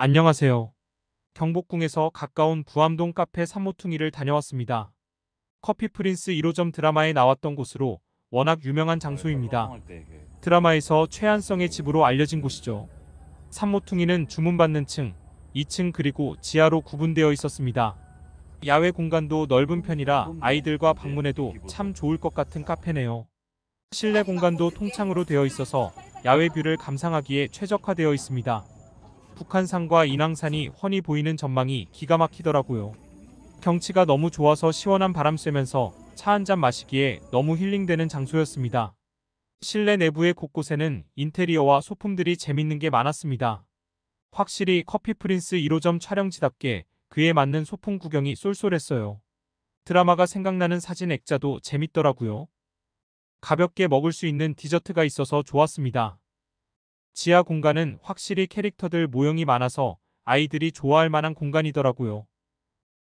안녕하세요. 경복궁에서 가까운 부암동 카페 삼모퉁이를 다녀왔습니다. 커피 프린스 1호점 드라마에 나왔던 곳으로 워낙 유명한 장소입니다. 드라마에서 최한성의 집으로 알려진 곳이죠. 삼모퉁이는 주문받는 층, 2층 그리고 지하로 구분되어 있었습니다. 야외 공간도 넓은 편이라 아이들과 방문해도 참 좋을 것 같은 카페네요. 실내 공간도 통창으로 되어 있어서 야외 뷰를 감상하기에 최적화되어 있습니다. 북한산과 인왕산이 훤히 보이는 전망이 기가 막히더라고요. 경치가 너무 좋아서 시원한 바람 쐬면서 차 한 잔 마시기에 너무 힐링되는 장소였습니다. 실내 내부의 곳곳에는 인테리어와 소품들이 재밌는 게 많았습니다. 확실히 커피 프린스 1호점 촬영지답게 그에 맞는 소품 구경이 쏠쏠했어요. 드라마가 생각나는 사진 액자도 재밌더라고요. 가볍게 먹을 수 있는 디저트가 있어서 좋았습니다. 지하 공간은 확실히 캐릭터들 모형이 많아서 아이들이 좋아할 만한 공간이더라고요.